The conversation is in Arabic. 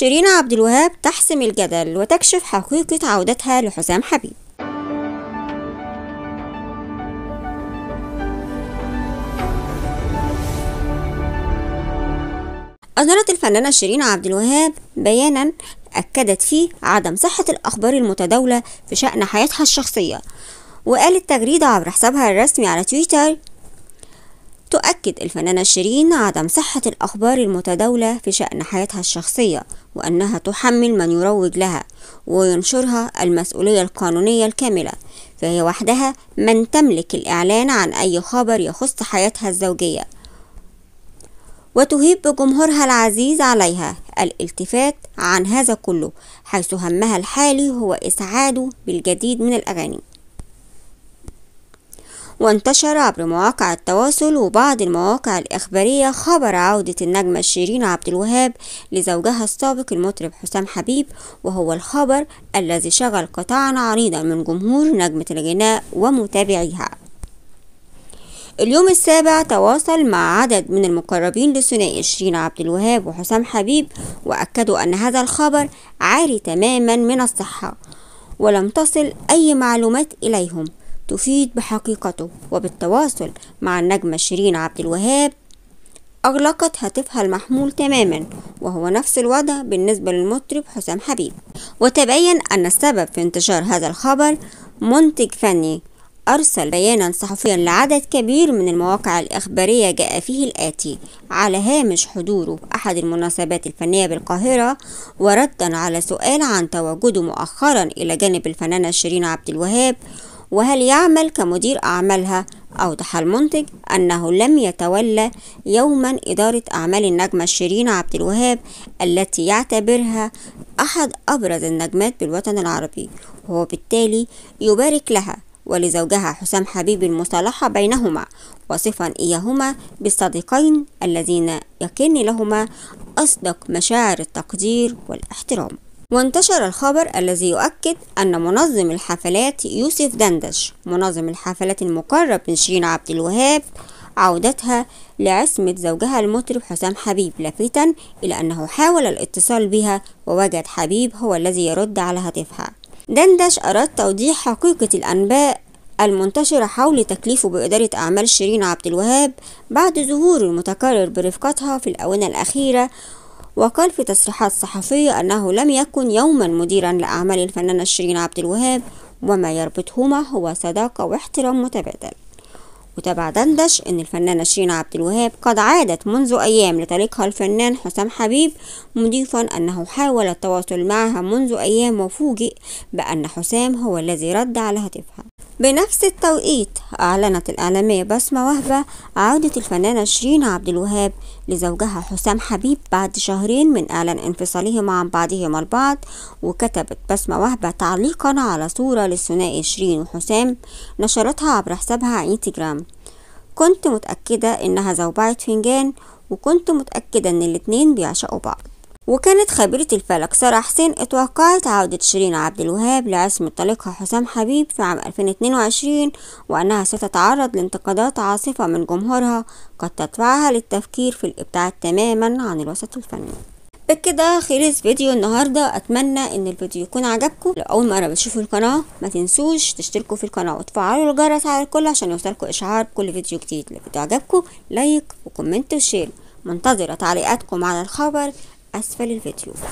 شيرين عبد الوهاب تحسم الجدل وتكشف حقيقة عودتها لحسام حبيب أظهرت الفنانة شيرين عبد الوهاب بيانا أكدت فيه عدم صحة الأخبار المتداولة في شأن حياتها الشخصية وقالت تغريدة عبر حسابها الرسمي على تويتر تؤكد الفنانة شيرين عدم صحة الأخبار المتداولة في شأن حياتها الشخصية وأنها تحمل من يروج لها وينشرها المسؤولية القانونية الكاملة فهي وحدها من تملك الإعلان عن أي خبر يخص حياتها الزوجية وتهيب جمهورها العزيز عليها الالتفات عن هذا كله حيث همها الحالي هو إسعاده بالجديد من الأغاني وانتشر عبر مواقع التواصل وبعض المواقع الإخبارية خبر عودة النجمة شيرين عبد الوهاب لزوجها السابق المطرب حسام حبيب وهو الخبر الذي شغل قطاعا عريضا من جمهور نجمة الغناء ومتابعيها اليوم السابع تواصل مع عدد من المقربين لثنائي شيرين عبد الوهاب وحسام حبيب وأكدوا أن هذا الخبر عاري تماما من الصحة ولم تصل أي معلومات إليهم تفيد بحقيقته وبالتواصل مع النجمة شيرين عبد الوهاب أغلقت هاتفها المحمول تماما وهو نفس الوضع بالنسبة للمطرب حسام حبيب وتبين أن السبب في انتشار هذا الخبر منتج فني أرسل بيانا صحفيا لعدد كبير من المواقع الإخبارية جاء فيه الآتي على هامش حضوره أحد المناسبات الفنية بالقاهرة وردا على سؤال عن تواجده مؤخرا إلى جانب الفنانة شيرين عبد الوهاب وهل يعمل كمدير أعمالها أوضح المنتج أنه لم يتولى يوما إدارة أعمال النجمة شيرين عبد الوهاب التي يعتبرها أحد أبرز النجمات بالوطن العربي وهو بالتالي يبارك لها ولزوجها حسام حبيب المصالحة بينهما وصفا إياهما بالصديقين اللذين يكن لهما أصدق مشاعر التقدير والاحترام وانتشر الخبر الذي يؤكد أن منظم الحفلات يوسف دندش منظم الحفلات المقرب من شيرين عبد الوهاب عودتها لعصمة زوجها المطرب حسام حبيب لافتا إلى أنه حاول الاتصال بها ووجد حبيب هو الذي يرد على هاتفها دندش أراد توضيح حقيقة الأنباء المنتشرة حول تكليفه بإدارة أعمال شيرين عبد الوهاب بعد ظهوره المتكرر برفقتها في الآونة الأخيرة وقال في تصريحات صحفية أنه لم يكن يوما مديرا لأعمال الفنانة شيرين عبد الوهاب وما يربطهما هو صداقة واحترام متبادل وتابع دندش أن الفنانة شيرين عبد الوهاب قد عادت منذ أيام لطريقها الفنان حسام حبيب مضيفا أنه حاول التواصل معها منذ أيام وفوجئ بأن حسام هو الذي رد على هاتفها بنفس التوقيت أعلنت الإعلامية بسمة وهبة عودة الفنانة شيرين عبد الوهاب لزوجها حسام حبيب بعد شهرين من إعلان انفصالهما عن بعضهما البعض وكتبت بسمة وهبة تعليقا على صورة للثنائي شيرين وحسام نشرتها عبر حسابها على انستجرام كنت متأكدة إنها زوبعة فنجان وكنت متأكدة إن الاتنين بيعشقوا بعض وكانت خبيرة الفلك سارة حسين اتوقعت عودة شيرين عبد الوهاب لعصمة طليقها حسام حبيب في عام 2022 وأنها ستتعرض لانتقادات عاصفة من جمهورها قد تدفعها للتفكير في الإبتعاد تماما عن الوسط الفني بكده خلص فيديو النهاردة أتمنى إن الفيديو يكون عجبكم لو أول مرة بتشوفوا القناة ما تنسوش تشتركوا في القناة وتفعلوا الجرس على الكل عشان يوصلكوا إشعار بكل فيديو جديد لو فيديو عجبكم لايك وكومنت وشير منتظرة تعليقاتكم على الخبر asfel fa lil